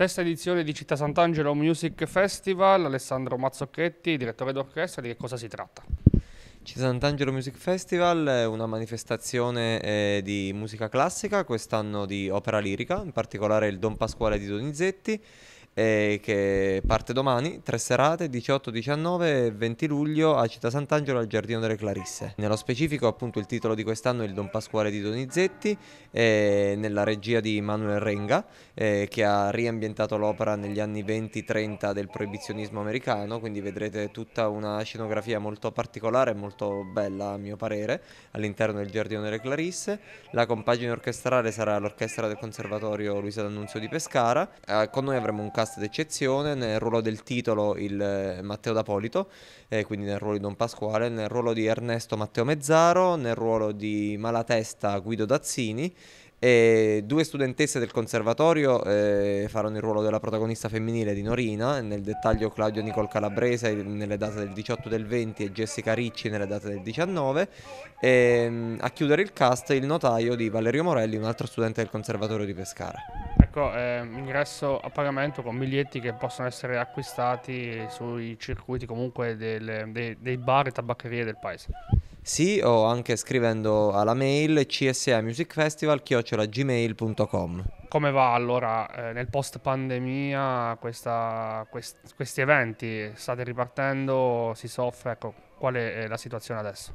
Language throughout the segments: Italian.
Sesta edizione di Città Sant'Angelo Music Festival, Alessandro Mazzocchetti, direttore d'orchestra, di che cosa si tratta? Città Sant'Angelo Music Festival è una manifestazione eh, di musica classica, quest'anno di opera lirica, in particolare il Don Pasquale di Donizetti eh, che parte domani, tre serate, 18, 19 e 20 luglio a Città Sant'Angelo al Giardino delle Clarisse. Nello specifico appunto il titolo di quest'anno è il Don Pasquale di Donizetti, eh, nella regia di Manuel Renga, eh, che ha riambientato l'opera negli anni 20-30 del proibizionismo americano, quindi vedrete tutta una scenografia molto particolare e molto bella a mio parere all'interno del Giardino delle Clarisse. La compagine orchestrale sarà l'orchestra del Conservatorio Luisa D'Annunzio di Pescara. Eh, con noi avremo un cast cast d'eccezione, nel ruolo del titolo il eh, Matteo D'Apolito, eh, quindi nel ruolo di Don Pasquale, nel ruolo di Ernesto Matteo Mezzaro, nel ruolo di Malatesta Guido Dazzini e due studentesse del conservatorio eh, faranno il ruolo della protagonista femminile di Norina, nel dettaglio Claudio Nicole Calabrese nelle date del 18 e del 20 e Jessica Ricci nelle date del 19. E, mm, a chiudere il cast il notaio di Valerio Morelli, un altro studente del conservatorio di Pescara. Ecco, eh, ingresso a pagamento con biglietti che possono essere acquistati sui circuiti comunque del, dei, dei bar e tabaccherie del paese. Sì, o anche scrivendo alla mail CSA Come va allora eh, nel post pandemia quest, questi eventi? State ripartendo? Si soffre? Ecco, qual è eh, la situazione adesso?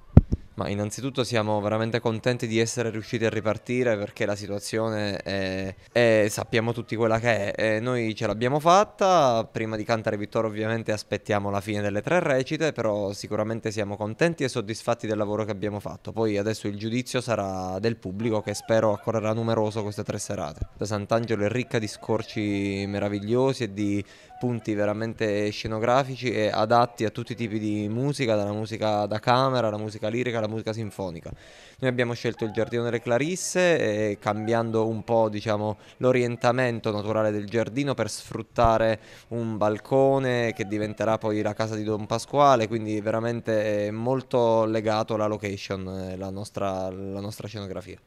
Ma innanzitutto siamo veramente contenti di essere riusciti a ripartire perché la situazione è, è sappiamo tutti quella che è. E noi ce l'abbiamo fatta, prima di cantare Vittorio ovviamente aspettiamo la fine delle tre recite, però sicuramente siamo contenti e soddisfatti del lavoro che abbiamo fatto. Poi adesso il giudizio sarà del pubblico che spero accorrerà numeroso queste tre serate. Da Sant'Angelo è ricca di scorci meravigliosi e di spunti veramente scenografici e adatti a tutti i tipi di musica, dalla musica da camera, alla musica lirica, alla musica sinfonica. Noi abbiamo scelto il Giardino delle Clarisse, cambiando un po' diciamo, l'orientamento naturale del giardino per sfruttare un balcone che diventerà poi la casa di Don Pasquale, quindi veramente molto legato alla location, eh, la nostra, la nostra scenografia.